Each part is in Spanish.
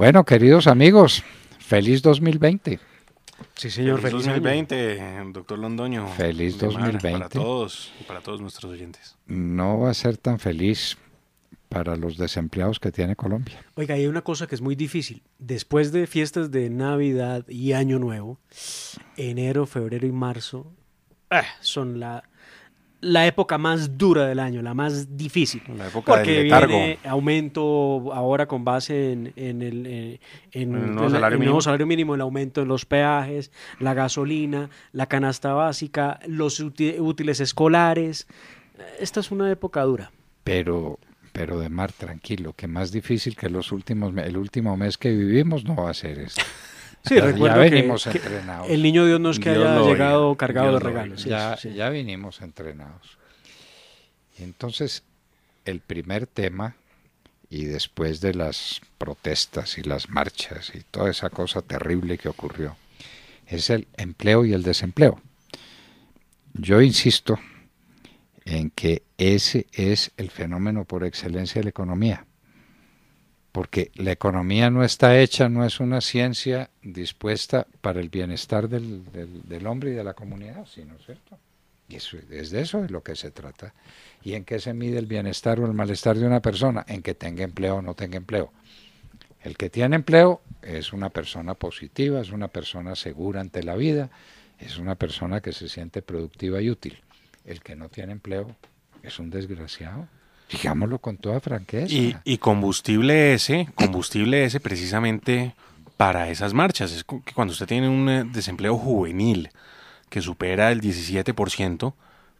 Bueno, queridos amigos, feliz 2020. Sí, señor, feliz, 2020, doctor Londoño. Feliz 2020. Para todos para todos nuestros oyentes. No va a ser tan feliz para los desempleados que tiene Colombia. Oiga, hay una cosa que es muy difícil. Después de fiestas de Navidad y Año Nuevo, enero, febrero y marzo ah, son la, la época más dura del año, la más difícil. La época porque viene aumento ahora con base en, en el, eh, en, salario mínimo, el aumento en los peajes, la gasolina, la canasta básica, los útiles escolares. Esta es una época dura. Pero, pero de mar tranquilo, que más difícil que los últimos, el último mes que vivimos no va a ser esto. Sí, ya, recuerdo venimos que, entrenados. el niño Dios no es que haya llegado cargado de regalos. ya, vinimos entrenados. entonces, el primer tema, y después de las protestas y las marchas y toda esa cosa terrible que ocurrió, es el empleo y el desempleo. Yo insisto en que ese es el fenómeno por excelencia de la economía porque la economía no está hecha, no es una ciencia dispuesta para el bienestar del, hombre y de la comunidad, sino es cierto? Y eso, es de eso de lo que se trata. ¿Y en qué se mide el bienestar o el malestar de una persona? En que tenga empleo o no tenga empleo. El que tiene empleo es una persona positiva, es una persona segura ante la vida, es una persona que se siente productiva y útil. El que no tiene empleo es un desgraciado. Digámoslo con toda franqueza. Y, combustible ese, combustible ese precisamente para esas marchas. Es que cuando usted tiene un eh, desempleo juvenil que supera el 17%,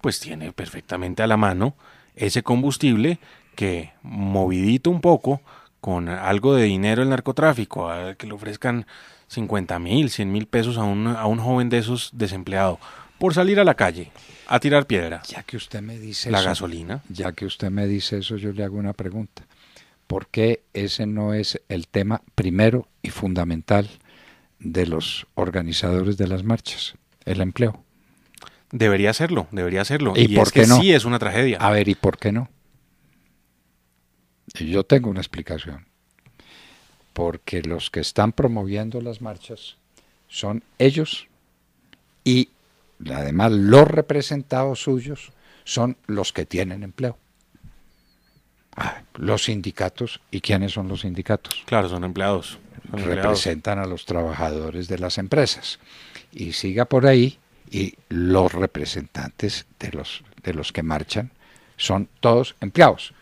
pues tiene perfectamente a la mano ese combustible que movidito un poco con algo de dinero el narcotráfico, que le ofrezcan 50 mil, 100 mil pesos a un, a un joven de esos desempleado por salir a la calle a tirar piedra. Ya que usted me dice la gasolina. Ya que usted me dice eso, yo le hago una pregunta. ¿Por qué ese no es el tema primero y fundamental de los organizadores de las marchas? El empleo. Debería serlo, debería serlo. ¿Y, por es sí es una tragedia. A ver, ¿y por qué no? Yo tengo una explicación. Porque los que están promoviendo las marchas son ellos y además los representados suyos son los que tienen empleo. Ah, los sindicatos, ¿y quiénes son los sindicatos? Claro, son empleados. Representan a los trabajadores de las empresas. Y siga por ahí, y los representantes de los, de los que marchan son todos empleados.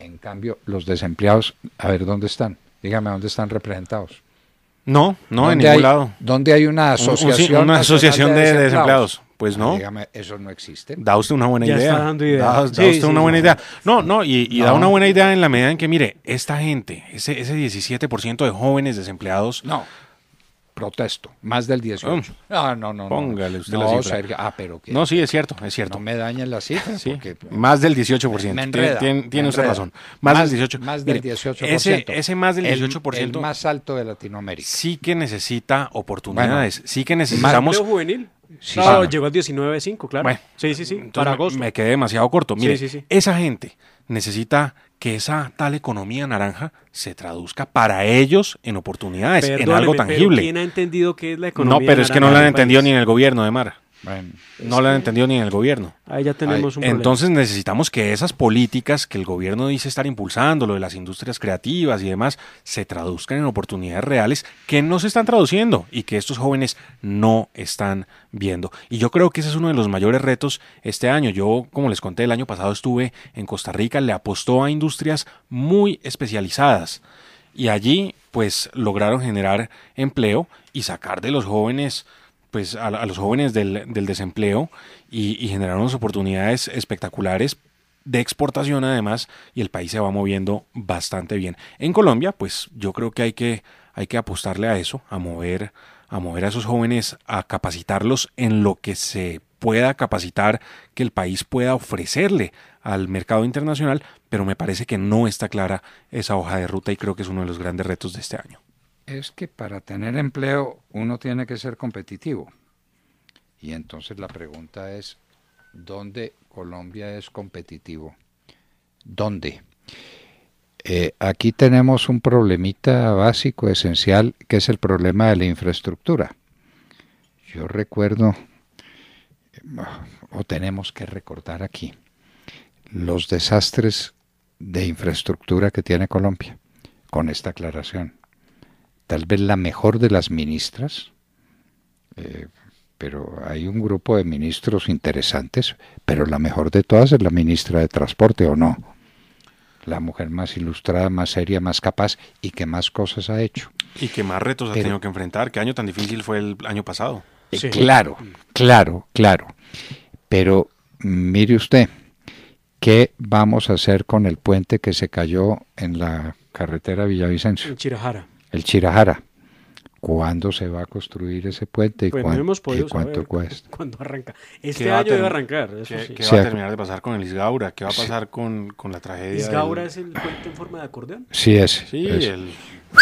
En cambio, los desempleados, a ver dónde están. Dígame dónde están representados. No, no, en ningún lado. ¿Dónde hay una asociación? de, desempleados. Pues ah, no. Dígame, eso no existe. Da usted una buena idea. Está Da, usted una buena idea. No, no, y, da una buena idea en la medida en que, mire, esta gente, ese, ese 17% de jóvenes desempleados, no protesto, más del 18. Ah, no, no, no. Póngale usted la cifra. ah, pero que, No, sí, es cierto, es cierto. No me dañen las cifras. Sí, más del 18%. Me enreda, tiene, usted razón. Más, del 18%. Más del 18%. ese, ese, más del 18%. El, el, más alto de Latinoamérica. Sí que necesita oportunidades, sí que necesitamos... juvenil. llegó al 19.5, claro. sí, sí, sí. Me, quedé demasiado corto. Mire, esa gente necesita que esa tal economía naranja se traduzca para ellos en oportunidades, en algo tangible. ¿Quién ha entendido qué es la economía naranja? No, pero es que no la han entendido ni en el gobierno de Mara no lo han entendido ni en el gobierno. Ahí ya tenemos un problema. Entonces necesitamos que esas políticas que el gobierno dice estar impulsando, lo de las industrias creativas y demás, se traduzcan en oportunidades reales que no se están traduciendo y que estos jóvenes no están viendo. Y yo creo que ese es uno de los mayores retos este año. Yo, como les conté, el año pasado estuve en Costa Rica, le apostó a industrias muy especializadas y allí pues lograron generar empleo y sacar de los jóvenes pues a, los jóvenes del, del desempleo y, generaron unas oportunidades espectaculares de exportación además y el país se va moviendo bastante bien. En Colombia, pues yo creo que hay que, hay que apostarle a eso, a mover, a mover a esos jóvenes, a capacitarlos en lo que se pueda capacitar, que el país pueda ofrecerle al mercado internacional, pero me parece que no está clara esa hoja de ruta y creo que es uno de los grandes retos de este año es que para tener empleo uno tiene que ser competitivo. Y entonces la pregunta es, ¿dónde Colombia es competitivo? ¿Dónde? Eh, aquí tenemos un problemita básico, esencial, que es el problema de la infraestructura. Yo recuerdo, o tenemos que recordar aquí, los desastres de infraestructura que tiene Colombia, con esta aclaración, tal vez la mejor de las ministras, eh, pero hay un grupo de ministros interesantes, pero la mejor de todas es la ministra de Transporte, ¿o no? La mujer más ilustrada, más seria, más capaz y que más cosas ha hecho. Y que más retos ha tenido que enfrentar. ¿Qué año tan difícil fue el año pasado? Eh, claro, claro, claro. Pero mire usted, ¿qué vamos a hacer con el puente que se cayó en la carretera Villavicencio? En Chirajara el Chirajara. ¿Cuándo se va a construir ese puente y, pues cuánto cuesta? ¿Cuándo arranca? Este año debe arrancar. Eso ¿Qué, va a terminar de pasar con el Isgaura? ¿Qué va a pasar con, con, la tragedia? ¿Isgaura es el puente en forma de acordeón? Sí, es. Sí, es. el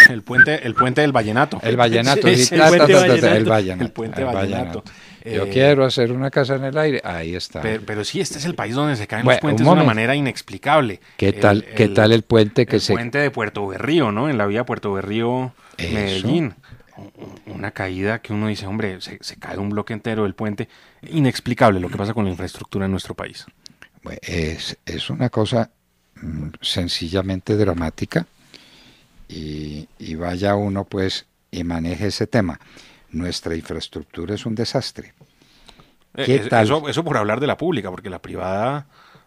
el puente, el puente del vallenato. El vallenato. el, puente vallenato. Yo quiero hacer una casa en el aire. Ahí está. Pero, sí, este es el país donde se caen los puentes de una manera inexplicable. ¿Qué tal el, ¿qué tal el puente que se... El puente de Puerto Berrío, ¿no? En la vía Puerto Berrío-Medellín. Una caída que uno dice, hombre, se, cae un bloque entero del puente. Inexplicable lo que pasa con la infraestructura en nuestro país. es una cosa mm, sencillamente dramática y, vaya uno pues y maneje ese tema. Nuestra infraestructura es un desastre. Eh, eso, por hablar de la pública, porque la privada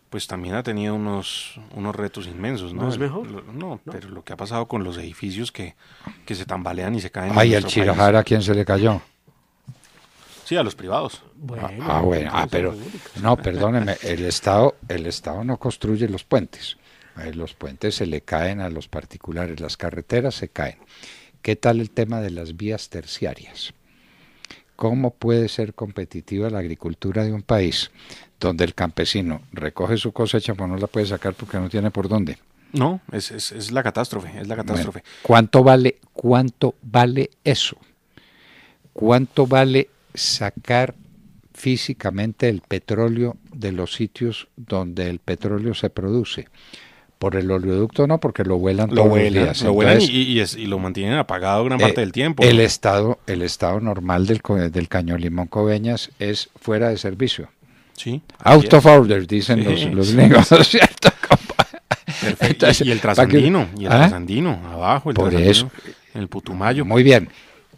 pues también ha tenido unos, unos retos inmensos, ¿no? es mejor? pero lo que ha pasado con los edificios que, se tambalean y se caen. Ay, el Chirajara, ¿a quién se le cayó? Sí, a los privados. Ah, ah, bueno, ah, pero no, perdóneme, el Estado, el Estado no construye los puentes los puentes se le caen a los particulares, las carreteras se caen. ¿Qué tal el tema de las vías terciarias? ¿Cómo puede ser competitiva la agricultura de un país donde el campesino recoge su cosecha, pero no la puede sacar porque no tiene por dónde? No, es, la catástrofe, es la catástrofe. ¿cuánto, vale, ¿Cuánto vale eso? ¿Cuánto vale sacar físicamente el petróleo de los sitios donde el petróleo se produce? Por el oleoducto no, porque lo vuelan lo el día, y, lo mantienen apagado gran eh, parte del tiempo. El estado, el estado normal del, cañón Limón Coveñas es fuera de servicio. Sí. Out of order, dicen los, negros y, el trasandino, el ¿Ah? abajo, el Por eso, el putumayo. Muy bien.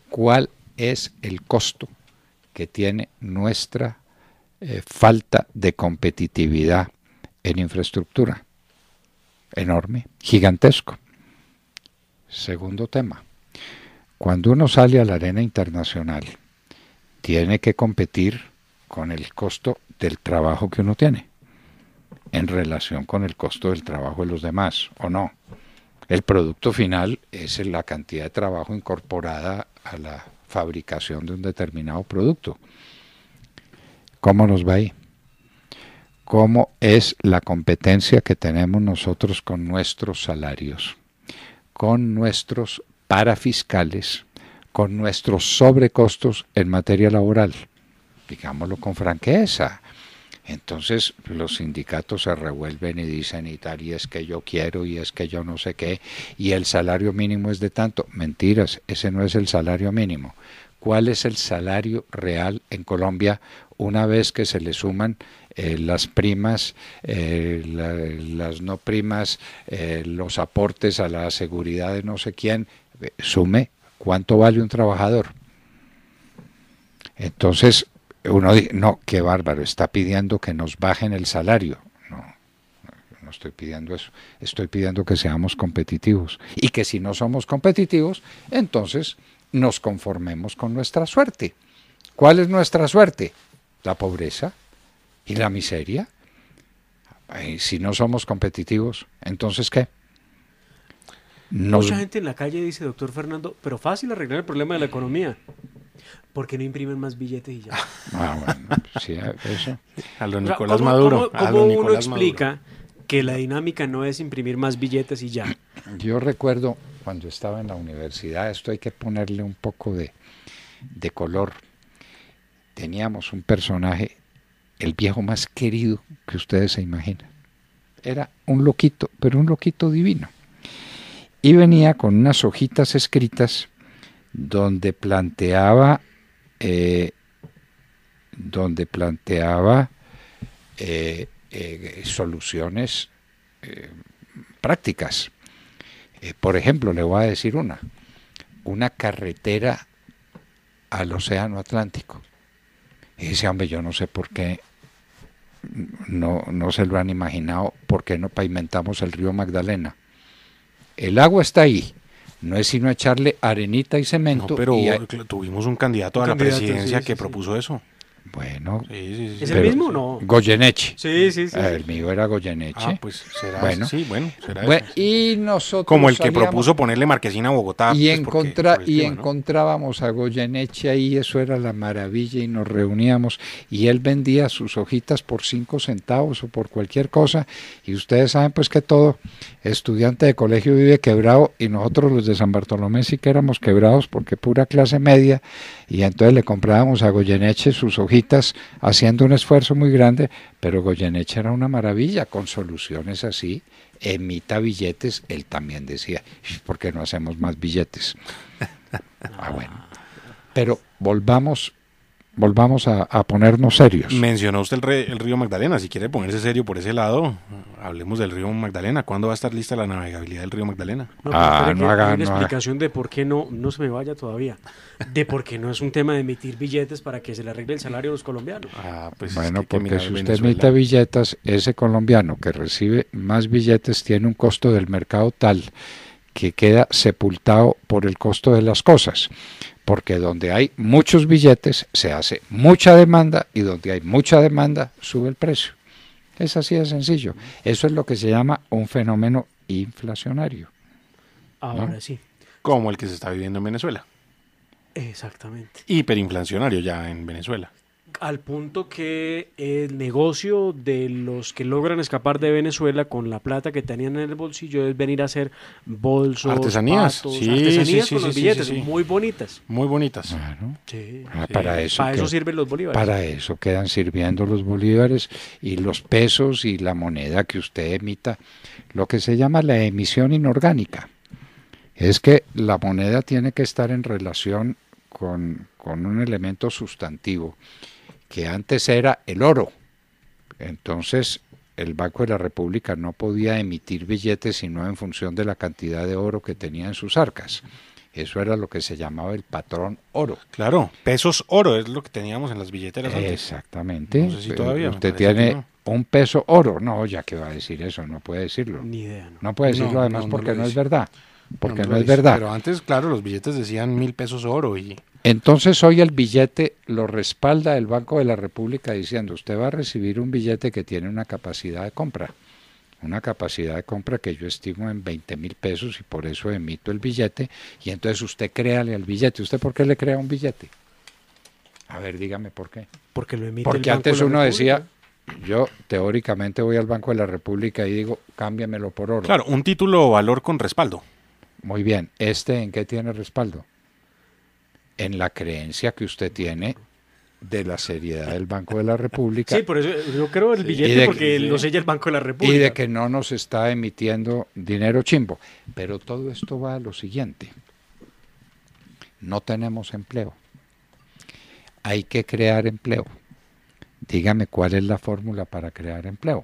¿Cuál es el costo que tiene nuestra eh, falta de competitividad en infraestructura? enorme, gigantesco. Segundo tema, cuando uno sale a la arena internacional, tiene que competir con el costo del trabajo que uno tiene, en relación con el costo del trabajo de los demás, ¿o no? El producto final es la cantidad de trabajo incorporada a la fabricación de un determinado producto. ¿Cómo nos va ahí? cómo es la competencia que tenemos nosotros con nuestros salarios, con nuestros parafiscales, con nuestros sobrecostos en materia laboral. Digámoslo con franqueza. Entonces los sindicatos se revuelven y dicen y tal, y es que yo quiero, y es que yo no sé qué, y el salario mínimo es de tanto. Mentiras, ese no es el salario mínimo. ¿Cuál es el salario real en Colombia una vez que se le suman eh, las primas, eh, las no primas, eh, los aportes a la seguridad de no sé quién, sume cuánto vale un trabajador. Entonces, uno dice, no, qué bárbaro, está pidiendo que nos bajen el salario. No, no estoy pidiendo eso, estoy pidiendo que seamos competitivos. Y que si no somos competitivos, entonces nos conformemos con nuestra suerte. ¿Cuál es nuestra suerte? la pobreza y la miseria. Eh, si no somos competitivos, entonces ¿qué? Mucha gente en la calle dice, doctor Fernando, pero fácil arreglar el problema de la economía. ¿Por qué no imprimen más billetes y ya? Ah, bueno, pues sí, eso. A lo Nicolás Maduro. uno explica que la dinámica no es imprimir más billetes y ya? Yo recuerdo cuando estaba en la universidad, esto hay que ponerle un poco de, de color teníamos un personaje, el viejo más querido que ustedes se imaginan. Era un loquito, pero un loquito divino. Y venía con unas hojitas escritas donde planteaba, eh, donde planteaba eh, eh, soluciones prácticas. por ejemplo, le voy a decir una, una carretera al Océano Atlántico. Y dice, hombre, yo no sé por qué no, no se lo han imaginado, por qué no pavimentamos el río Magdalena. El agua está ahí, no es sino echarle arenita y cemento. pero tuvimos un candidato a la presidencia que propuso eso. Bueno. ¿Es el mismo o no? Goyeneche. Sí, sí, sí. El mío era Goyeneche. Ah, pues será. Bueno, bueno, será. y nosotros. Como el que propuso ponerle Marquesina a Bogotá. Y, pues, y encontrábamos a Goyeneche ahí, eso era la maravilla, y nos reuníamos. Y él vendía sus hojitas por cinco centavos o por cualquier cosa. Y ustedes saben, pues, que todo estudiante de colegio vive quebrado, y nosotros los de San Bartolomé sí que éramos quebrados porque pura clase media y entonces le comprábamos a Goyeneche sus hojitas haciendo un esfuerzo muy grande, pero Goyeneche era una maravilla con soluciones así, emita billetes, él también decía, ¿por qué no hacemos más billetes? ah, bueno. Pero volvamos volvamos a, ponernos serios. Mencionó usted el, el, río Magdalena, si quiere ponerse serio por ese lado, hablemos del río Magdalena. ¿Cuándo va a estar lista la navegabilidad del río Magdalena? No, ah, no haga, una explicación de por qué no, no se me vaya todavía, de por qué no es un tema de emitir billetes para que se le arregle el salario a los colombianos. Ah, pues bueno, porque si usted emite billetes, ese colombiano que recibe más billetes tiene un costo del mercado tal que queda sepultado por el costo de las cosas porque donde hay muchos billetes se hace mucha demanda y donde hay mucha demanda sube el precio. Es así de sencillo. Eso es lo que se llama un fenómeno inflacionario. Ahora sí. Como el que se está viviendo en Venezuela. Exactamente. Hiperinflacionario ya en Venezuela al punto que el negocio de los que logran escapar de Venezuela con la plata que tenían en el bolsillo es venir a hacer bolsos, artesanías, con los billetes, muy bonitas. Muy bonitas. Ah, para eso, sirven los bolívares. Para eso quedan sirviendo los bolívares y los pesos y la moneda que usted emita, lo que se llama la emisión inorgánica. Es que la moneda tiene que estar en relación con, con un elemento sustantivo que antes era el oro. Entonces, el Banco de la República no podía emitir billetes sino en función de la cantidad de oro que tenía en sus arcas. Eso era lo que se llamaba el patrón oro. Claro, pesos oro es lo que teníamos en las billeteras antes. Exactamente. No todavía. Usted tiene un peso oro. No, ya que va a decir eso, no puede decirlo. Ni idea. No, no puede decirlo además porque no, es verdad. Porque no, es verdad. Pero antes, claro, los billetes decían mil pesos oro y entonces hoy el billete lo respalda el Banco de la República diciendo, usted va a recibir un billete que tiene una capacidad de compra, una capacidad de compra que yo estimo en 20 mil pesos y por eso emito el billete y entonces usted créale al billete. ¿Usted por qué le crea un billete? A ver, dígame por qué. Porque lo emite antes uno decía, yo teóricamente voy al Banco de la República y digo, cámbiamelo por oro. Claro, un título o valor con respaldo. Muy bien, ¿este en qué tiene respaldo? en la creencia que usted tiene de la seriedad del Banco de la República. Sí, por eso yo creo el billete porque lo sella el Banco de la República. Y de que no nos está emitiendo dinero chimbo. Pero todo esto va a lo siguiente. No tenemos empleo. Hay que crear empleo. Dígame cuál es la fórmula para crear empleo.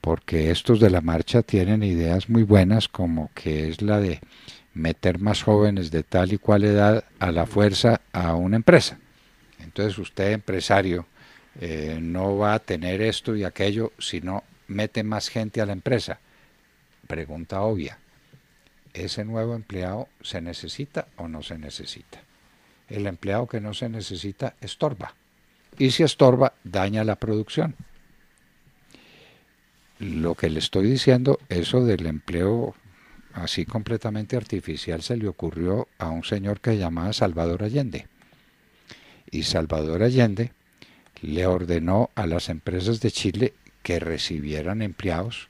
Porque estos de la marcha tienen ideas muy buenas como que es la de meter más jóvenes de tal y cual edad a la fuerza a una empresa. Entonces usted, empresario, eh, no va a tener esto y aquello si no mete más gente a la empresa. Pregunta obvia, ¿ese nuevo empleado se necesita o no se necesita? El empleado que no se necesita estorba y si estorba daña la producción. Lo que le estoy diciendo, eso del empleo así completamente artificial se le ocurrió a un señor que llamaba Salvador Allende. Y Salvador Allende le ordenó a las empresas de Chile que recibieran empleados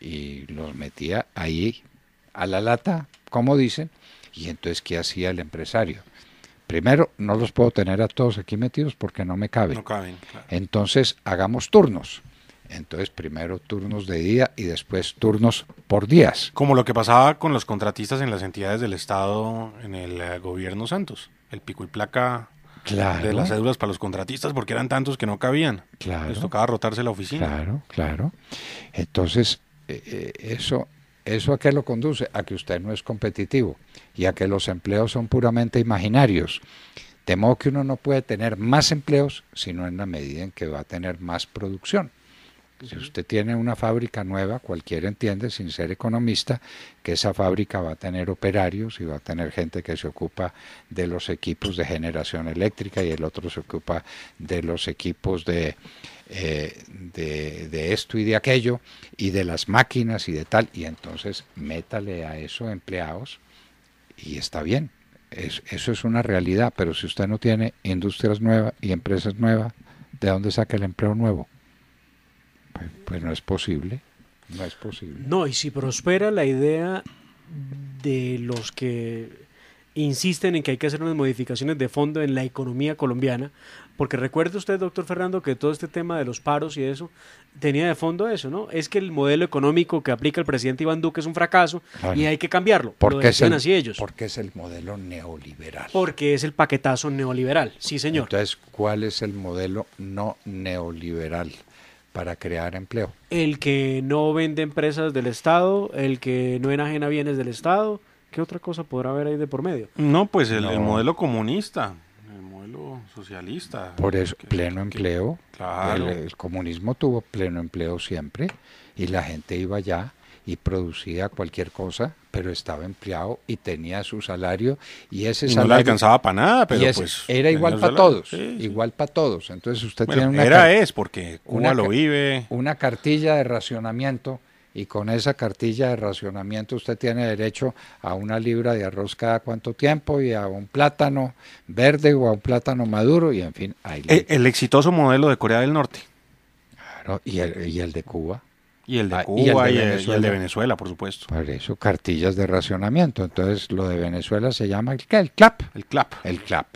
y los metía ahí a la lata, como dicen. Y entonces, ¿qué hacía el empresario? Primero, no los puedo tener a todos aquí metidos porque no me caben. No caben Entonces, hagamos turnos. Entonces, primero turnos de día y después turnos por días. Como lo que pasaba con los contratistas en las entidades del Estado en el eh, gobierno Santos, el pico y placa de las cédulas para los contratistas porque eran tantos que no cabían. Les tocaba rotarse la oficina. Claro, claro. Entonces, eh, eh, eso ¿Eso a qué lo conduce? A que usted no es competitivo y a que los empleos son puramente imaginarios. De modo que uno no puede tener más empleos sino en la medida en que va a tener más producción. Si usted tiene una fábrica nueva, cualquiera entiende, sin ser economista, que esa fábrica va a tener operarios y va a tener gente que se ocupa de los equipos de generación eléctrica y el otro se ocupa de los equipos de, eh, de, esto y de aquello y de las máquinas y de tal. Y entonces métale a eso empleados y está bien. eso es una realidad, pero si usted no tiene industrias nuevas y empresas nuevas, ¿de dónde saca el empleo nuevo? Pues, no es posible, no es posible. No, y si prospera la idea de los que insisten en que hay que hacer unas modificaciones de fondo en la economía colombiana, porque recuerde usted, doctor Fernando, que todo este tema de los paros y eso tenía de fondo eso, ¿no? Es que el modelo económico que aplica el presidente Iván Duque es un fracaso y hay que cambiarlo. Porque qué así ellos. Porque es el modelo neoliberal. Porque es el paquetazo neoliberal, sí señor. Entonces, ¿cuál es el modelo no neoliberal? para crear empleo. El que no vende empresas del Estado, el que no enajena bienes del Estado, ¿qué otra cosa podrá haber ahí de por medio? No, pues el, modelo comunista, el modelo socialista. Por eso, pleno empleo. el, el, comunismo tuvo pleno empleo siempre y la gente iba allá y producía cualquier cosa, pero estaba empleado y tenía su salario y ese salario... No le alcanzaba para nada, pero pues Era igual para todos, igual para todos. Entonces usted tiene una... Era es, porque Cuba lo vive. Una cartilla de racionamiento y con esa cartilla de racionamiento usted tiene derecho a una libra de arroz cada cuánto tiempo y a un plátano verde o a un plátano maduro y en fin. Ahí el, eh, el exitoso modelo de Corea del Norte. y el de Cuba. Y el de ah, Cuba y el de, Venezuela, por supuesto. Por eso, cartillas de racionamiento. Entonces, lo de Venezuela se llama el, el CLAP. El CLAP. El CLAP.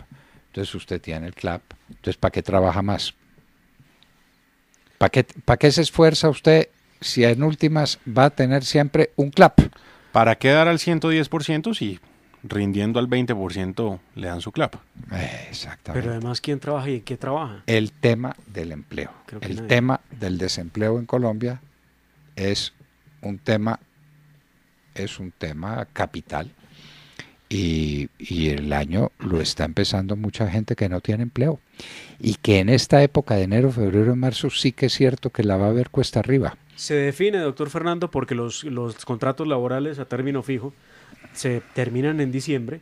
Entonces, usted tiene el CLAP. Entonces, ¿para qué trabaja más? ¿Para qué, ¿Para qué se esfuerza usted si en últimas va a tener siempre un CLAP? Para qué dar al 110% si rindiendo al 20% le dan su CLAP. Exactamente. Pero además, ¿quién trabaja y en qué trabaja? El tema del empleo. El tema del desempleo en Colombia es un tema, es un tema capital. Y, el año lo está empezando mucha gente que no tiene empleo. Y que en esta época de enero, febrero y marzo sí que es cierto que la va a ver cuesta arriba. Se define, doctor Fernando, porque los, contratos laborales a término fijo se terminan en diciembre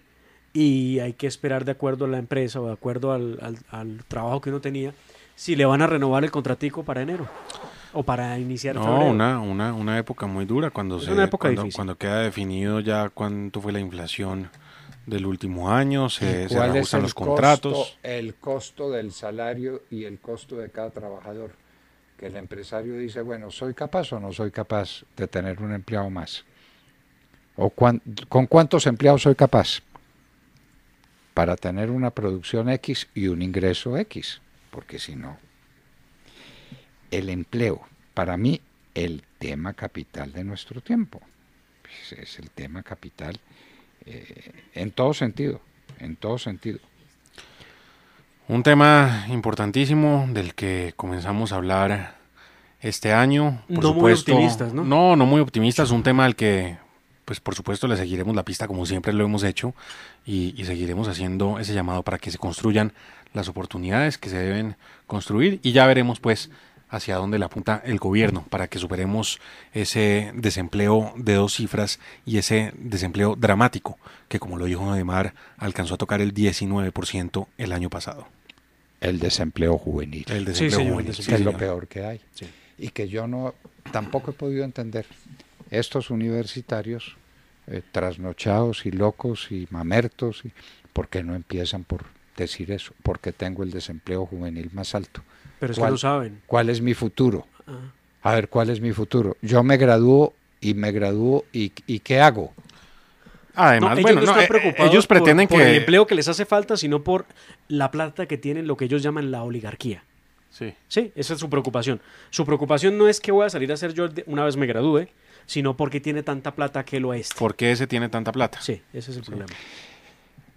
y hay que esperar de acuerdo a la empresa o de acuerdo al, al trabajo que uno tenía si le van a renovar el contratico para enero o para iniciar no, Una, una, época muy dura cuando se época cuando, cuando, queda definido ya cuánto fue la inflación del último año, se, se los contratos. El costo del salario y el costo de cada trabajador. Que el empresario dice, bueno, ¿soy capaz o no soy capaz de tener un empleado más? ¿O con cuántos empleados soy capaz? Para tener una producción X y un ingreso X, porque si no, el empleo, para mí, el tema capital de nuestro tiempo. Pues, es el tema capital eh, en todo sentido, en todo sentido. Un tema importantísimo del que comenzamos a hablar este año. no muy optimistas, ¿no? No, no muy optimistas. Un tema al que, pues por supuesto, le seguiremos la pista como siempre lo hemos hecho y seguiremos haciendo ese llamado para que se construyan las oportunidades que se deben construir y ya veremos, pues, hacia dónde le apunta el gobierno para que superemos ese desempleo de dos cifras y ese desempleo dramático que, como lo dijo Ademar, alcanzó a tocar el 19% el año pasado. El desempleo juvenil. El desempleo juvenil, que es lo peor que hay. Y que yo no tampoco he podido entender. Estos universitarios eh, trasnochados y locos y mamertos, y, ¿por qué no empiezan por decir eso? Porque tengo el desempleo juvenil más alto. Pero es que no saben. ¿Cuál es mi futuro? Ah. A ver, ¿cuál es mi futuro? Yo me gradúo y me gradúo y, ¿qué hago? Además, ellos están eh, preocupados pretenden por, que... el empleo que les hace falta, sino por la plata que tienen, lo que ellos llaman la oligarquía. Sí. Sí, esa es su preocupación. Su preocupación no es que voy a salir a ser yo una vez me gradúe, sino porque tiene tanta plata que lo es. Este. ¿Por qué ese tiene tanta plata? Sí, ese es el problema.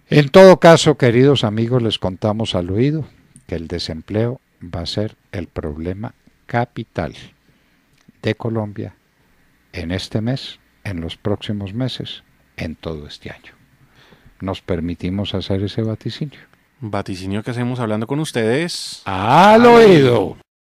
En todo caso, queridos amigos, les contamos al oído que el desempleo va a ser el problema capital de Colombia en este mes, en los próximos meses, en todo este año. Nos permitimos hacer ese vaticinio. Vaticinio que hacemos hablando con ustedes. ¡Al oído!